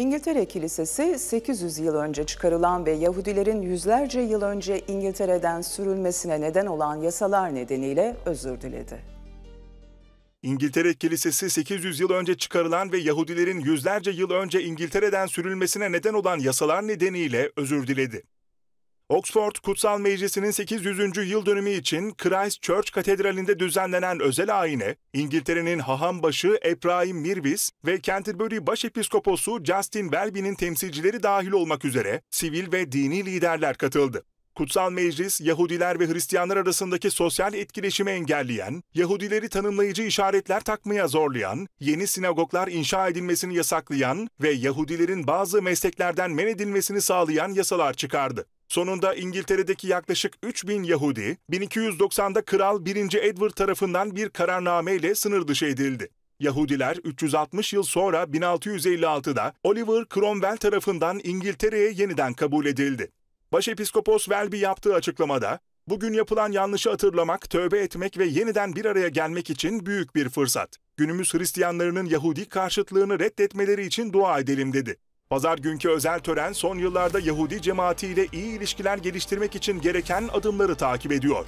İngiltere Kilisesi 800 yıl önce çıkarılan ve Yahudilerin yüzlerce yıl önce İngiltere'den sürülmesine neden olan yasalar nedeniyle özür diledi. İngiltere Kilisesi 800 yıl önce çıkarılan ve Yahudilerin yüzlerce yıl önce İngiltere'den sürülmesine neden olan yasalar nedeniyle özür diledi. Oxford Kutsal Meclisi'nin 800. yıl dönümü için Church Katedrali'nde düzenlenen özel ayine, İngiltere'nin haham başı Ebrahim Mirvis ve Canterbury Başepiskoposu Justin Welby'nin temsilcileri dahil olmak üzere sivil ve dini liderler katıldı. Kutsal Meclis, Yahudiler ve Hristiyanlar arasındaki sosyal etkileşimi engelleyen, Yahudileri tanımlayıcı işaretler takmaya zorlayan, yeni sinagoglar inşa edilmesini yasaklayan ve Yahudilerin bazı mesleklerden men edilmesini sağlayan yasalar çıkardı. Sonunda İngiltere'deki yaklaşık 3000 Yahudi, 1290'da Kral 1. Edward tarafından bir kararname ile sınır dışı edildi. Yahudiler 360 yıl sonra 1656'da Oliver Cromwell tarafından İngiltere'ye yeniden kabul edildi. Başepiskopos Welby yaptığı açıklamada, Bugün yapılan yanlışı hatırlamak, tövbe etmek ve yeniden bir araya gelmek için büyük bir fırsat. Günümüz Hristiyanlarının Yahudi karşıtlığını reddetmeleri için dua edelim dedi. Pazar günkü özel tören son yıllarda Yahudi cemaatiyle iyi ilişkiler geliştirmek için gereken adımları takip ediyor.